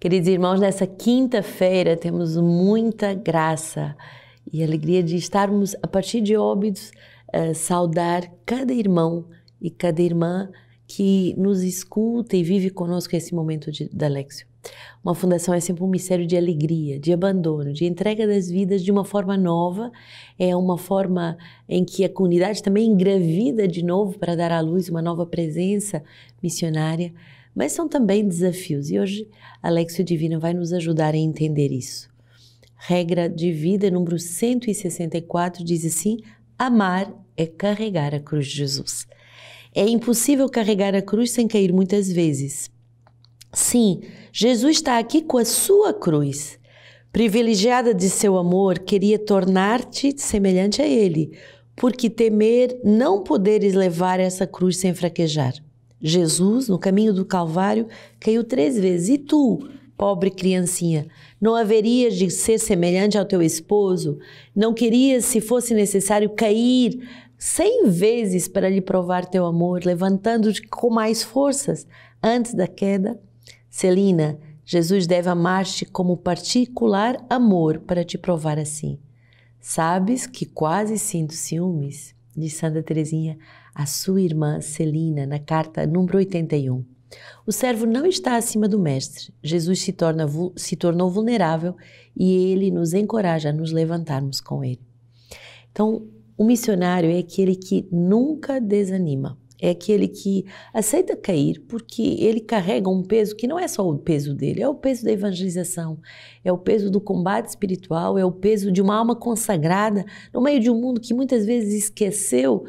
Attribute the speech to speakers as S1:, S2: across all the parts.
S1: Queridos irmãos, nessa quinta-feira temos muita graça e alegria de estarmos, a partir de Óbidos, a eh, saudar cada irmão e cada irmã que nos escuta e vive conosco esse momento de, da Lexio. Uma fundação é sempre um mistério de alegria, de abandono, de entrega das vidas de uma forma nova. É uma forma em que a comunidade também engravida de novo para dar à luz uma nova presença missionária mas são também desafios. E hoje Alexio Divino vai nos ajudar a entender isso. Regra de vida número 164 diz assim: amar é carregar a cruz de Jesus. É impossível carregar a cruz sem cair muitas vezes. Sim, Jesus está aqui com a sua cruz. Privilegiada de seu amor, queria tornar-te semelhante a ele, porque temer não poderes levar essa cruz sem fraquejar. Jesus, no caminho do Calvário, caiu três vezes. E tu, pobre criancinha, não haverias de ser semelhante ao teu esposo? Não querias, se fosse necessário, cair cem vezes para lhe provar teu amor, levantando-te com mais forças antes da queda? Celina, Jesus deve amar-te como particular amor para te provar assim. Sabes que quase sinto ciúmes, de Santa Teresinha, à sua irmã Celina na carta número 81. O servo não está acima do mestre. Jesus se, torna, se tornou vulnerável e ele nos encoraja a nos levantarmos com ele. Então, o missionário é aquele que nunca desanima é aquele que aceita cair porque ele carrega um peso que não é só o peso dele, é o peso da evangelização, é o peso do combate espiritual, é o peso de uma alma consagrada no meio de um mundo que muitas vezes esqueceu uh,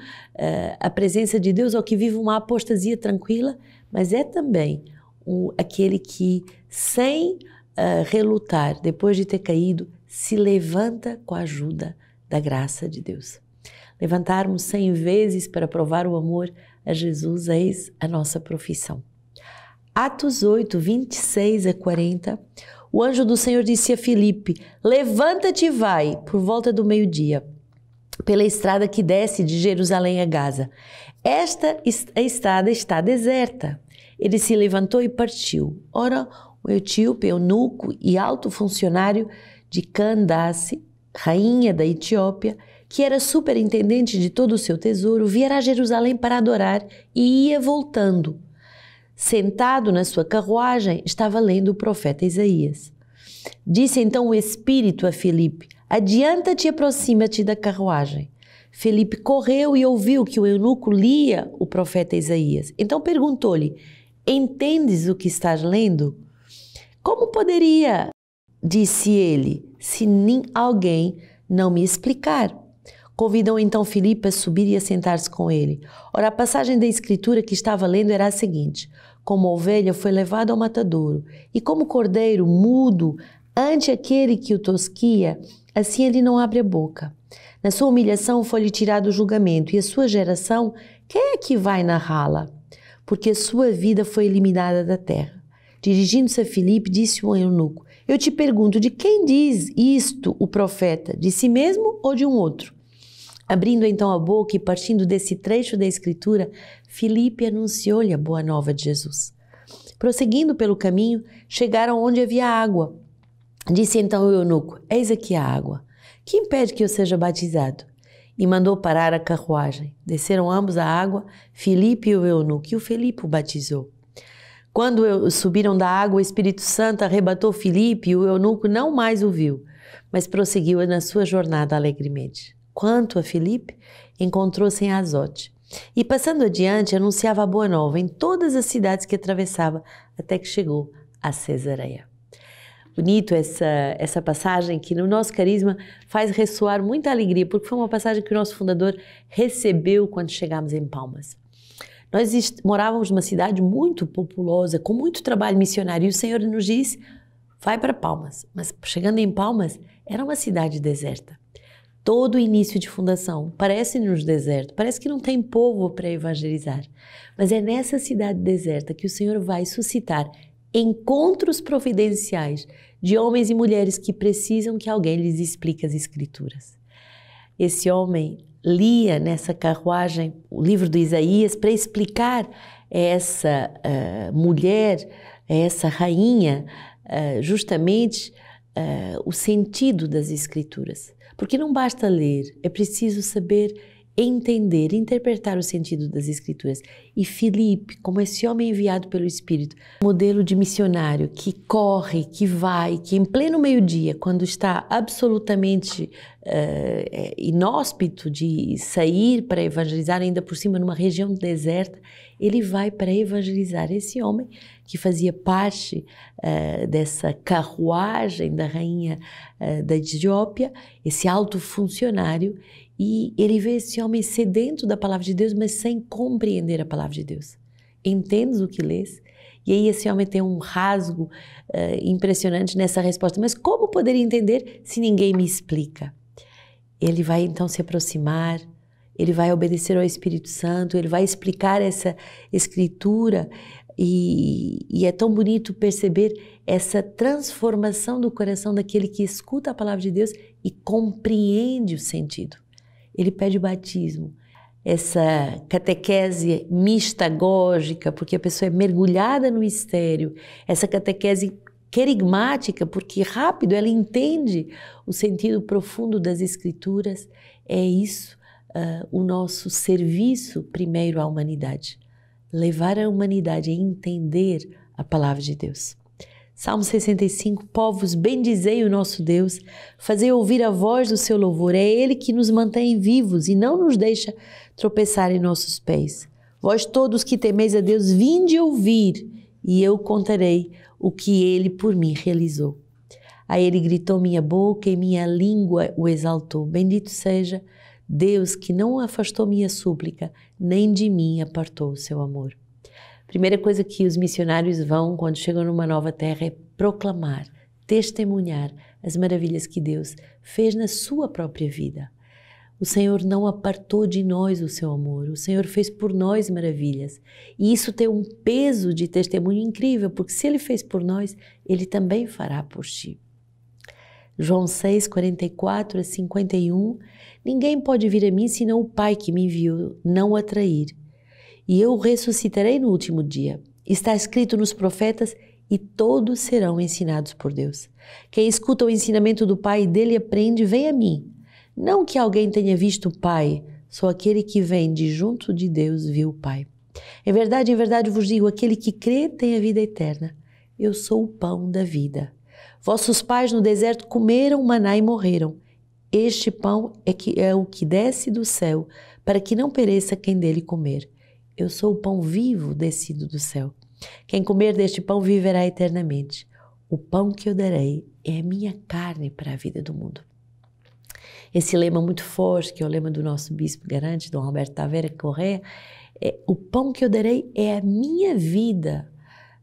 S1: a presença de Deus ou que vive uma apostasia tranquila, mas é também o, aquele que, sem uh, relutar, depois de ter caído, se levanta com a ajuda da graça de Deus. Levantarmos cem vezes para provar o amor a Jesus, eis a nossa profissão. Atos 8, 26 a 40. O anjo do Senhor disse a Filipe: Levanta-te e vai, por volta do meio-dia, pela estrada que desce de Jerusalém a Gaza. Esta a estrada está deserta. Ele se levantou e partiu. Ora, o etíope, eunuco e alto funcionário de Candace, rainha da Etiópia, que era superintendente de todo o seu tesouro, viera a Jerusalém para adorar e ia voltando. Sentado na sua carruagem, estava lendo o profeta Isaías. Disse então o Espírito a Felipe: Adianta-te e aproxima-te da carruagem. Felipe correu e ouviu que o eunuco lia o profeta Isaías. Então perguntou-lhe: Entendes o que estás lendo? Como poderia, disse ele, se nem alguém não me explicar? Convidam então Filipe a subir e a sentar-se com ele. Ora, a passagem da escritura que estava lendo era a seguinte: Como ovelha foi levado ao matadouro, e como cordeiro mudo ante aquele que o tosquia, assim ele não abre a boca. Na sua humilhação foi-lhe tirado o julgamento, e a sua geração, quem é que vai narrá-la? Porque a sua vida foi eliminada da terra. Dirigindo-se a Filipe, disse o eunuco: Eu te pergunto, de quem diz isto o profeta? De si mesmo ou de um outro? Abrindo então a boca e partindo desse trecho da Escritura, Filipe anunciou-lhe a boa nova de Jesus. Prosseguindo pelo caminho, chegaram onde havia água. Disse então o eunuco: Eis aqui a água. Que impede que eu seja batizado? E mandou parar a carruagem. Desceram ambos à água, Filipe e o eunuco, e o Filipe o batizou. Quando subiram da água, o Espírito Santo arrebatou Filipe e o eunuco não mais o viu, mas prosseguiu na sua jornada alegremente quanto a Filipe, encontrou-se em Azote. E passando adiante, anunciava a boa nova em todas as cidades que atravessava, até que chegou a Cesareia. Bonito essa, essa passagem que no nosso carisma faz ressoar muita alegria, porque foi uma passagem que o nosso fundador recebeu quando chegámos em Palmas. Nós morávamos numa cidade muito populosa, com muito trabalho missionário, e o Senhor nos disse: vai para Palmas. Mas chegando em Palmas, era uma cidade deserta todo início de fundação. Parece-nos deserto, parece que não tem povo para evangelizar. Mas é nessa cidade deserta que o Senhor vai suscitar encontros providenciais de homens e mulheres que precisam que alguém lhes explique as Escrituras. Esse homem lia nessa carruagem o livro do Isaías para explicar essa uh, mulher, essa rainha, uh, justamente uh, o sentido das escrituras. Porque não basta ler, é preciso saber entender, interpretar o sentido das escrituras. E Filipe, como esse homem enviado pelo Espírito, modelo de missionário que corre, que vai, que em pleno meio-dia, quando está absolutamente uh, inóspito de sair para evangelizar, ainda por cima numa região deserta, ele vai para evangelizar esse homem que fazia parte uh, dessa carruagem da rainha uh, da Etiópia, esse alto funcionário, e ele vê esse homem sedento da palavra de Deus, mas sem compreender a palavra de Deus. Entendes o que lês? E aí esse homem tem um rasgo uh, impressionante nessa resposta. Mas como poderia entender se ninguém me explica? Ele vai então se aproximar, ele vai obedecer ao Espírito Santo, ele vai explicar essa escritura e, e, é tão bonito perceber essa transformação do coração daquele que escuta a palavra de Deus e compreende o sentido. Ele pede o batismo, essa catequese mistagógica, porque a pessoa é mergulhada no mistério, essa catequese querigmática, porque rápido ela entende o sentido profundo das escrituras. É isso uh, o nosso serviço primeiro à humanidade. Levar a humanidade a entender a palavra de Deus. Salmo 65, povos, bendizei o nosso Deus, fazei ouvir a voz do seu louvor. É Ele que nos mantém vivos e não nos deixa tropeçar em nossos pés. Vós todos que temeis a Deus, vinde ouvir e eu contarei o que ele por mim realizou. A ele gritou minha boca e minha língua o exaltou. Bendito seja Deus que não afastou minha súplica, nem de mim apartou o seu amor. Primeira coisa que os missionários vão quando chegam numa nova terra é proclamar, testemunhar as maravilhas que Deus fez na sua própria vida. O Senhor não apartou de nós o seu amor, o Senhor fez por nós maravilhas. E isso tem um peso de testemunho incrível, porque se ele fez por nós, ele também fará por ti. João 6, 44 a 51 Ninguém pode vir a mim senão o Pai que me enviou, não o atrair. E eu o ressuscitarei no último dia. Está escrito nos profetas e todos serão ensinados por Deus. Quem escuta o ensinamento do Pai e dele aprende, vem a mim. Não que alguém tenha visto o Pai, só aquele que vem de junto de Deus viu o Pai. Em verdade, em verdade vos digo: aquele que crê tem a vida eterna. Eu sou o pão da vida. Vossos pais no deserto comeram maná e morreram. Este pão é, que, é o que desce do céu, para que não pereça quem dele comer. Eu sou o pão vivo descido do céu. Quem comer deste pão viverá eternamente. O pão que eu darei é a minha carne para a vida do mundo esse lema muito forte, que é o lema do nosso bispo garante, Dom Roberto Taveira Correia, é, o pão que eu darei é a minha vida,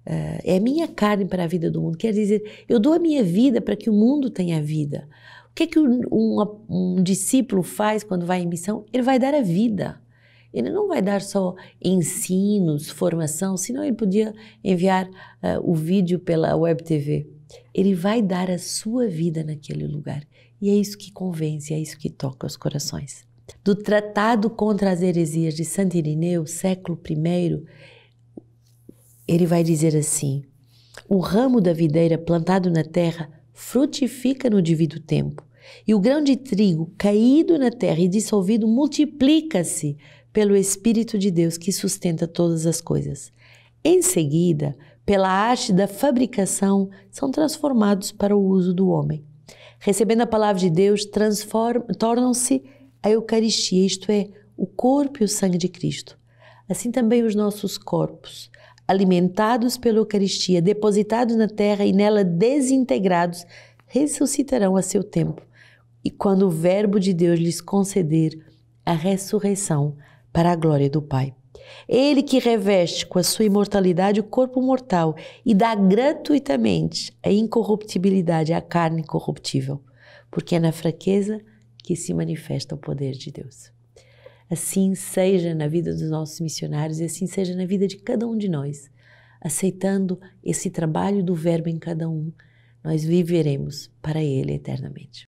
S1: eh, é a minha carne para a vida do mundo. Quer dizer, eu dou a minha vida para que o mundo tenha vida. O que, é que um, um, um discípulo faz quando vai em missão? Ele vai dar a vida. Ele não vai dar só ensinos, formação, senão ele podia enviar uh, o vídeo pela web TV. Ele vai dar a sua vida naquele lugar. E é isso que convence, é isso que toca os corações. Do Tratado contra as Heresias de Santo Irineu, século I, ele vai dizer assim: O ramo da videira plantado na terra frutifica no devido tempo, e o grão de trigo caído na terra e dissolvido multiplica-se pelo Espírito de Deus que sustenta todas as coisas. Em seguida, pela arte da fabricação, são transformados para o uso do homem recebendo a palavra de Deus, tornam-se a Eucaristia, isto é, o corpo e o sangue de Cristo. Assim também os nossos corpos, alimentados pela Eucaristia, depositados na terra e nela desintegrados, ressuscitarão a seu tempo. E quando o Verbo de Deus lhes conceder a ressurreição para a glória do Pai. Ele que reveste com a sua imortalidade o corpo mortal e dá gratuitamente a incorruptibilidade à carne corruptível, porque é na fraqueza que se manifesta o poder de Deus. Assim seja na vida dos nossos missionários e assim seja na vida de cada um de nós, aceitando esse trabalho do Verbo em cada um, nós viveremos para Ele eternamente.